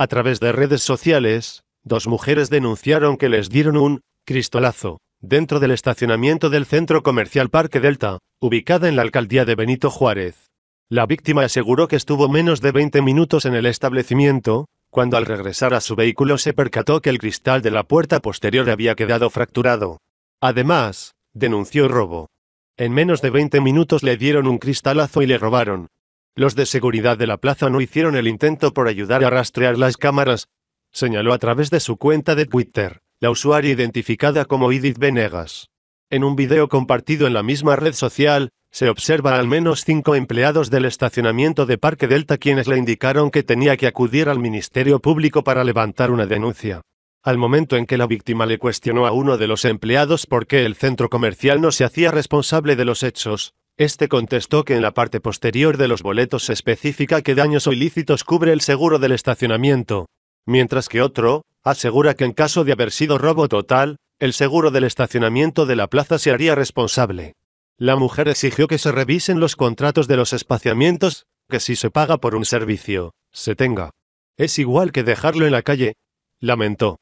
A través de redes sociales, dos mujeres denunciaron que les dieron un cristolazo dentro del estacionamiento del centro comercial Parque Delta, ubicada en la alcaldía de Benito Juárez. La víctima aseguró que estuvo menos de 20 minutos en el establecimiento, cuando al regresar a su vehículo se percató que el cristal de la puerta posterior había quedado fracturado. Además, denunció robo. En menos de 20 minutos le dieron un cristalazo y le robaron, los de seguridad de la plaza no hicieron el intento por ayudar a rastrear las cámaras, señaló a través de su cuenta de Twitter, la usuaria identificada como Edith Venegas. En un video compartido en la misma red social, se observa al menos cinco empleados del estacionamiento de Parque Delta quienes le indicaron que tenía que acudir al Ministerio Público para levantar una denuncia. Al momento en que la víctima le cuestionó a uno de los empleados por qué el centro comercial no se hacía responsable de los hechos, este contestó que en la parte posterior de los boletos se especifica que daños o ilícitos cubre el seguro del estacionamiento, mientras que otro, asegura que en caso de haber sido robo total, el seguro del estacionamiento de la plaza se haría responsable. La mujer exigió que se revisen los contratos de los espaciamientos, que si se paga por un servicio, se tenga. Es igual que dejarlo en la calle, lamentó.